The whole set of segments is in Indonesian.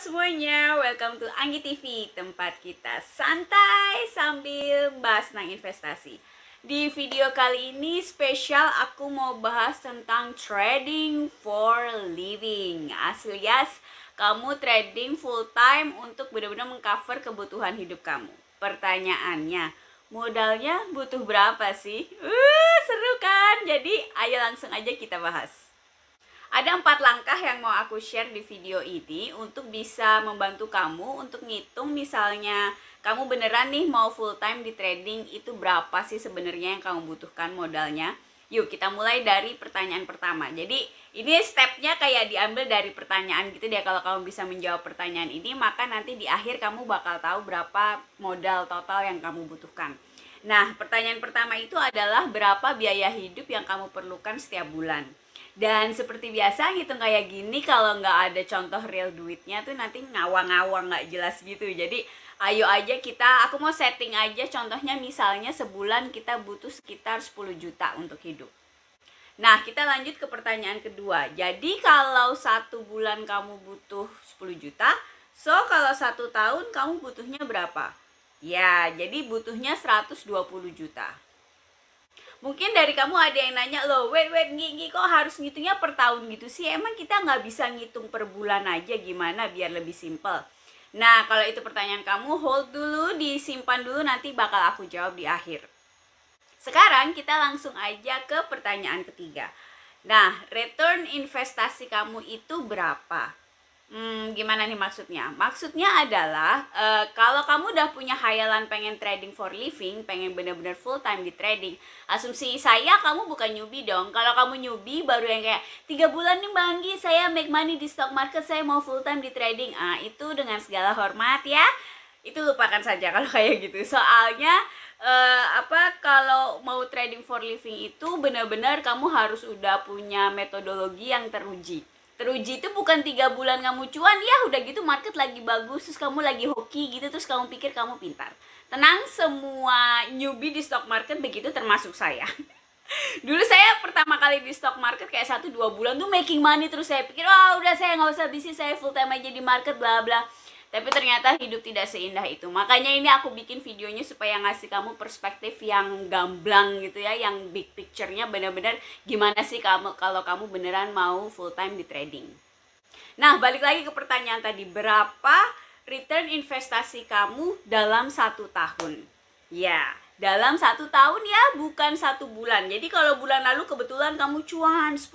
semuanya, welcome to Anggi TV, tempat kita santai sambil bahas tentang investasi. Di video kali ini spesial aku mau bahas tentang trading for living. Asli yes, kamu trading full time untuk benar-benar mengcover kebutuhan hidup kamu. Pertanyaannya, modalnya butuh berapa sih? Uh, seru kan? Jadi ayo langsung aja kita bahas. Ada empat langkah yang mau aku share di video ini untuk bisa membantu kamu untuk ngitung misalnya kamu beneran nih mau full time di trading itu berapa sih sebenarnya yang kamu butuhkan modalnya. Yuk kita mulai dari pertanyaan pertama Jadi ini stepnya kayak diambil dari pertanyaan gitu deh Kalau kamu bisa menjawab pertanyaan ini Maka nanti di akhir kamu bakal tahu berapa modal total yang kamu butuhkan Nah pertanyaan pertama itu adalah Berapa biaya hidup yang kamu perlukan setiap bulan dan seperti biasa gitu kayak gini kalau nggak ada contoh real duitnya tuh nanti ngawang-ngawang nggak -ngawang, jelas gitu. Jadi ayo aja kita, aku mau setting aja contohnya misalnya sebulan kita butuh sekitar 10 juta untuk hidup. Nah kita lanjut ke pertanyaan kedua. Jadi kalau satu bulan kamu butuh 10 juta, so kalau satu tahun kamu butuhnya berapa? Ya, jadi butuhnya 120 juta mungkin dari kamu ada yang nanya loh wait wait gigi kok harus ngitungnya per tahun gitu sih emang kita nggak bisa ngitung per bulan aja gimana biar lebih simpel nah kalau itu pertanyaan kamu hold dulu disimpan dulu nanti bakal aku jawab di akhir sekarang kita langsung aja ke pertanyaan ketiga nah return investasi kamu itu berapa Hmm, gimana nih maksudnya? Maksudnya adalah e, kalau kamu udah punya hayalan pengen trading for living, pengen bener-bener full time di trading. Asumsi saya kamu bukan newbie dong. Kalau kamu newbie baru yang kayak tiga bulan nih Banggi, saya make money di stock market, saya mau full time di trading. Ah, itu dengan segala hormat ya. Itu lupakan saja kalau kayak gitu. Soalnya uh, apa kalau mau trading for living itu benar-benar kamu harus udah punya metodologi yang teruji teruji itu bukan tiga bulan kamu cuan ya udah gitu market lagi bagus terus kamu lagi hoki gitu terus kamu pikir kamu pintar tenang semua newbie di stock market begitu termasuk saya dulu saya pertama kali di stock market kayak satu dua bulan tuh making money terus saya pikir wah oh, udah saya nggak usah bisnis saya full time aja di market bla bla tapi ternyata hidup tidak seindah itu makanya ini aku bikin videonya supaya ngasih kamu perspektif yang gamblang gitu ya yang big picture-nya benar-benar gimana sih kamu kalau kamu beneran mau full time di trading nah balik lagi ke pertanyaan tadi berapa return investasi kamu dalam satu tahun ya dalam satu tahun ya bukan satu bulan jadi kalau bulan lalu kebetulan kamu cuan 10%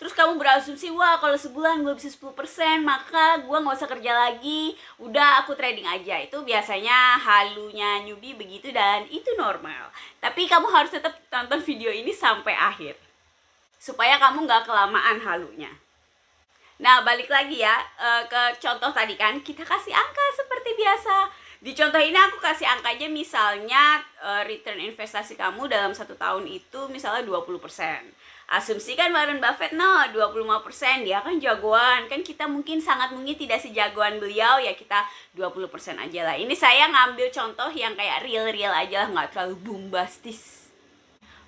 terus kamu berasumsi wah kalau sebulan gue bisa 10% maka gue nggak usah kerja lagi udah aku trading aja itu biasanya halunya newbie begitu dan itu normal tapi kamu harus tetap tonton video ini sampai akhir supaya kamu nggak kelamaan halunya Nah, balik lagi ya eh, ke contoh tadi kan, kita kasih angka seperti biasa di contoh ini aku kasih angkanya misalnya eh, return investasi kamu dalam satu tahun itu misalnya 20%. Asumsikan Warren Buffett no 25%, dia kan jagoan. Kan kita mungkin sangat mungkin tidak sejagoan beliau ya kita 20% aja lah. Ini saya ngambil contoh yang kayak real-real aja lah, nggak terlalu bombastis.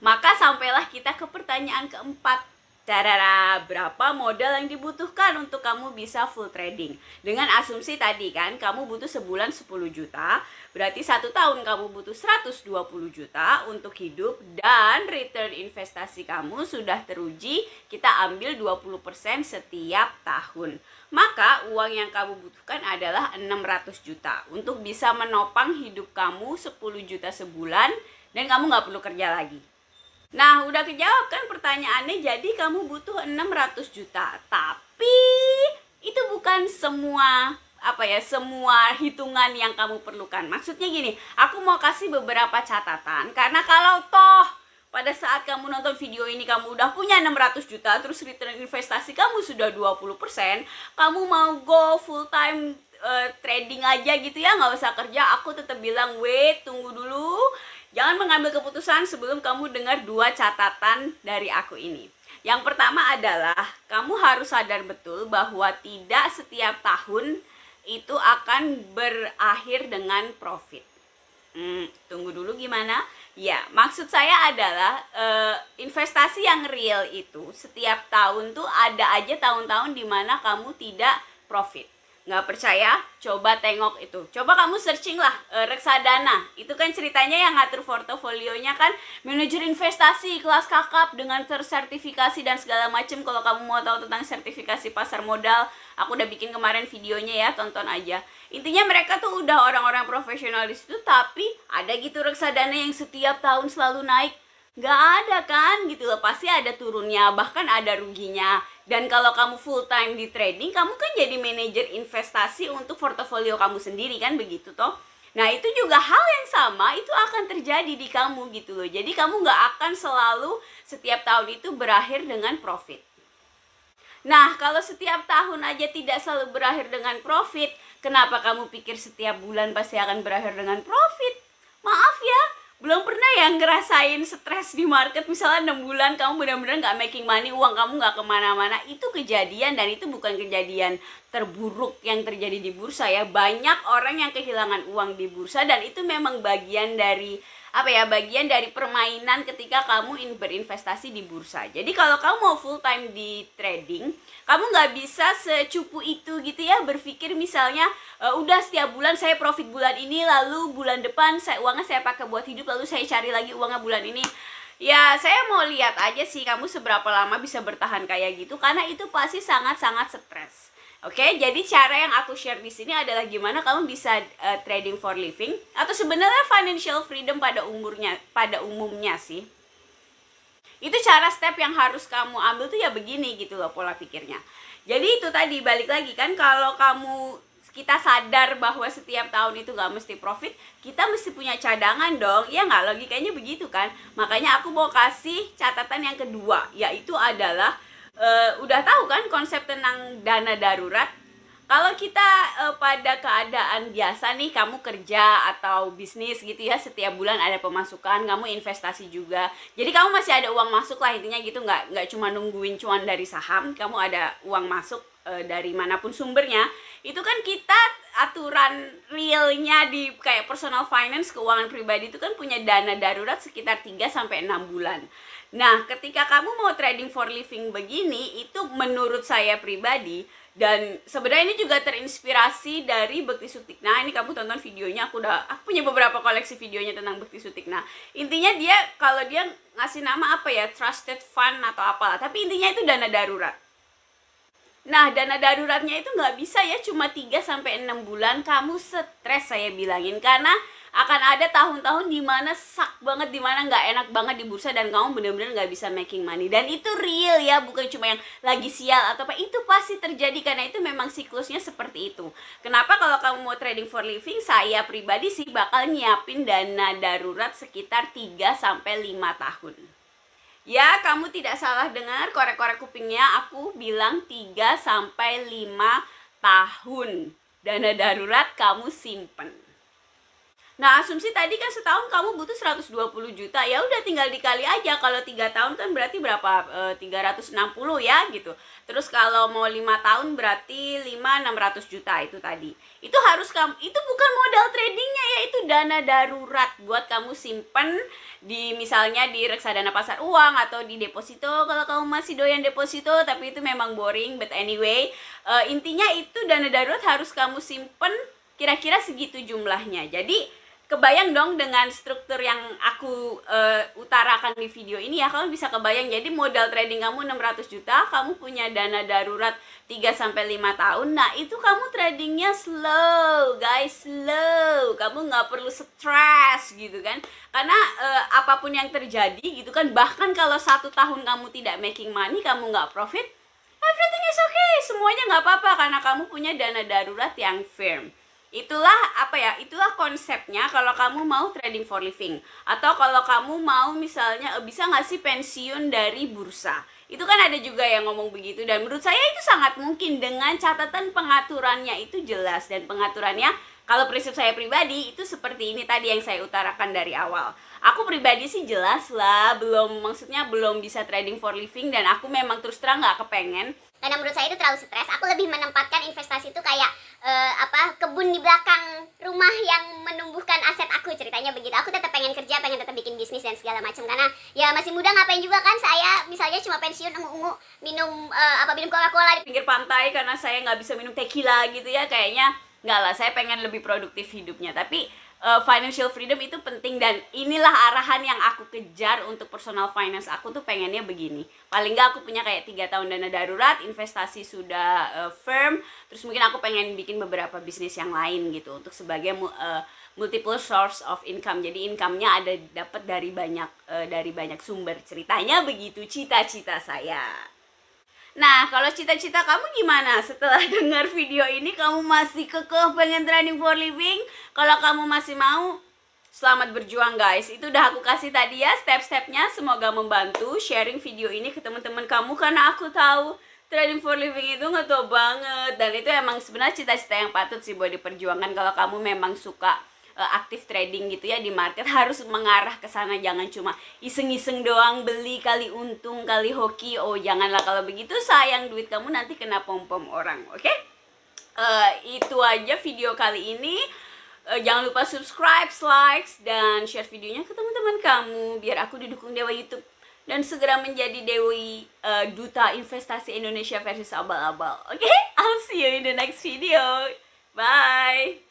Maka sampailah kita ke pertanyaan keempat Cara berapa modal yang dibutuhkan untuk kamu bisa full trading? Dengan asumsi tadi kan, kamu butuh sebulan 10 juta, berarti satu tahun kamu butuh 120 juta untuk hidup dan return investasi kamu sudah teruji, kita ambil 20% setiap tahun. Maka uang yang kamu butuhkan adalah 600 juta untuk bisa menopang hidup kamu 10 juta sebulan dan kamu nggak perlu kerja lagi. Nah, udah kejawab kan pertanyaannya. Jadi kamu butuh 600 juta. Tapi itu bukan semua apa ya, semua hitungan yang kamu perlukan. Maksudnya gini, aku mau kasih beberapa catatan karena kalau toh pada saat kamu nonton video ini kamu udah punya 600 juta terus return investasi kamu sudah 20%, kamu mau go full time uh, trading aja gitu ya nggak usah kerja aku tetap bilang wait tunggu dulu Jangan mengambil keputusan sebelum kamu dengar dua catatan dari aku ini. Yang pertama adalah kamu harus sadar betul bahwa tidak setiap tahun itu akan berakhir dengan profit. Hmm, tunggu dulu gimana? Ya, maksud saya adalah e, investasi yang real itu setiap tahun tuh ada aja tahun-tahun dimana kamu tidak profit nggak percaya coba tengok itu coba kamu searching lah e, reksadana itu kan ceritanya yang ngatur portofolionya kan manajer investasi kelas kakap dengan tersertifikasi dan segala macam kalau kamu mau tahu tentang sertifikasi pasar modal aku udah bikin kemarin videonya ya tonton aja intinya mereka tuh udah orang-orang profesional di situ tapi ada gitu reksadana yang setiap tahun selalu naik nggak ada kan gitu loh pasti ada turunnya bahkan ada ruginya dan kalau kamu full time di trading kamu kan jadi manajer investasi untuk portofolio kamu sendiri kan begitu toh Nah itu juga hal yang sama itu akan terjadi di kamu gitu loh Jadi kamu nggak akan selalu setiap tahun itu berakhir dengan profit Nah kalau setiap tahun aja tidak selalu berakhir dengan profit Kenapa kamu pikir setiap bulan pasti akan berakhir dengan profit? Maaf ya, belum pernah yang ngerasain stres di market misalnya enam bulan kamu benar-benar nggak making money uang kamu nggak kemana-mana itu kejadian dan itu bukan kejadian terburuk yang terjadi di bursa ya banyak orang yang kehilangan uang di bursa dan itu memang bagian dari apa ya bagian dari permainan ketika kamu in berinvestasi di bursa jadi kalau kamu mau full time di trading kamu nggak bisa secupu itu gitu ya berpikir misalnya e, udah setiap bulan saya profit bulan ini lalu bulan depan saya uangnya saya pakai buat hidup lalu saya cari lagi uangnya bulan ini ya saya mau lihat aja sih kamu seberapa lama bisa bertahan kayak gitu karena itu pasti sangat-sangat stres Oke, okay, jadi cara yang aku share di sini adalah gimana kamu bisa uh, trading for living atau sebenarnya financial freedom pada umurnya pada umumnya sih. Itu cara step yang harus kamu ambil tuh ya begini gitu loh pola pikirnya. Jadi itu tadi balik lagi kan kalau kamu kita sadar bahwa setiap tahun itu gak mesti profit, kita mesti punya cadangan dong. Ya nggak logikanya begitu kan? Makanya aku mau kasih catatan yang kedua, yaitu adalah uh, udah tahu kan konsep tentang dana darurat kalau kita uh, pada keadaan biasa nih kamu kerja atau bisnis gitu ya setiap bulan ada pemasukan kamu investasi juga jadi kamu masih ada uang masuk lah intinya gitu nggak nggak cuma nungguin cuan dari saham kamu ada uang masuk eh, dari manapun sumbernya itu kan kita aturan realnya di kayak personal finance keuangan pribadi itu kan punya dana darurat sekitar 3 sampai enam bulan Nah, ketika kamu mau trading for living begini, itu menurut saya pribadi dan sebenarnya ini juga terinspirasi dari Bekti Sutikna. Ini kamu tonton videonya, aku udah aku punya beberapa koleksi videonya tentang Bekti Sutikna. Intinya dia kalau dia ngasih nama apa ya, trusted fund atau apalah, tapi intinya itu dana darurat. Nah, dana daruratnya itu nggak bisa ya cuma 3 6 bulan kamu stres saya bilangin karena akan ada tahun-tahun dimana sak banget dimana nggak enak banget di bursa dan kamu bener-bener nggak bisa making money dan itu real ya bukan cuma yang lagi sial atau apa itu pasti terjadi karena itu memang siklusnya seperti itu kenapa kalau kamu mau trading for living saya pribadi sih bakal nyiapin dana darurat sekitar 3 sampai 5 tahun Ya, kamu tidak salah dengar korek-korek kupingnya. Aku bilang 3 5 tahun. Dana darurat kamu simpen. Nah, asumsi tadi kan setahun kamu butuh 120 juta. Ya udah tinggal dikali aja kalau 3 tahun kan berarti berapa? E, eh, 360 ya gitu. Terus kalau mau 5 tahun berarti 5 600 juta itu tadi. Itu harus kamu itu bukan modal tradingnya ya, itu dana darurat buat kamu simpen di misalnya di reksadana pasar uang atau di deposito kalau kamu masih doyan deposito tapi itu memang boring but anyway e, intinya itu dana darurat harus kamu simpen kira-kira segitu jumlahnya jadi kebayang dong dengan struktur yang aku uh, utarakan di video ini ya kamu bisa kebayang jadi modal trading kamu 600 juta kamu punya dana darurat 3 sampai 5 tahun nah itu kamu tradingnya slow guys slow kamu nggak perlu stress gitu kan karena uh, apapun yang terjadi gitu kan bahkan kalau satu tahun kamu tidak making money kamu nggak profit everything is okay semuanya nggak apa-apa karena kamu punya dana darurat yang firm itulah apa ya itulah konsepnya kalau kamu mau trading for living atau kalau kamu mau misalnya eh, bisa ngasih pensiun dari bursa itu kan ada juga yang ngomong begitu dan menurut saya itu sangat mungkin dengan catatan pengaturannya itu jelas dan pengaturannya kalau prinsip saya pribadi itu seperti ini tadi yang saya utarakan dari awal aku pribadi sih jelas lah belum maksudnya belum bisa trading for living dan aku memang terus terang nggak kepengen karena menurut saya itu terlalu stres aku lebih menempatkan investasi itu kayak uh, apa kebun di belakang rumah yang menumbuhkan aset aku ceritanya begitu aku tetap pengen kerja pengen tetap bikin bisnis dan segala macam karena ya masih muda ngapain juga kan saya misalnya cuma pensiun ungu-ungu minum uh, apa minum coca-cola di pinggir pantai karena saya nggak bisa minum tequila gitu ya kayaknya nggak lah saya pengen lebih produktif hidupnya tapi uh, financial freedom itu penting dan inilah arahan yang aku kejar untuk personal finance aku tuh pengennya begini paling nggak aku punya kayak tiga tahun dana darurat investasi sudah uh, firm terus mungkin aku pengen bikin beberapa bisnis yang lain gitu untuk sebagai uh, multiple source of income jadi income-nya ada dapat dari banyak uh, dari banyak sumber ceritanya begitu cita-cita saya Nah, kalau cita-cita kamu gimana? Setelah dengar video ini, kamu masih kekeh pengen training for living? Kalau kamu masih mau, selamat berjuang guys. Itu udah aku kasih tadi ya step-stepnya. Semoga membantu sharing video ini ke teman-teman kamu karena aku tahu training for living itu ngeto banget dan itu emang sebenarnya cita-cita yang patut sih buat diperjuangkan kalau kamu memang suka Eh, aktif trading gitu ya di market harus mengarah ke sana jangan cuma iseng-iseng doang beli kali untung kali hoki oh janganlah kalau begitu sayang duit kamu nanti kena pom-pom orang oke okay? uh, eh, itu aja video kali ini uh, jangan lupa subscribe likes dan share videonya ke teman-teman kamu biar aku didukung dewa YouTube dan segera menjadi Dewi uh, Duta Investasi Indonesia versus Abal-Abal. Oke, okay? I'll see you in the next video. Bye.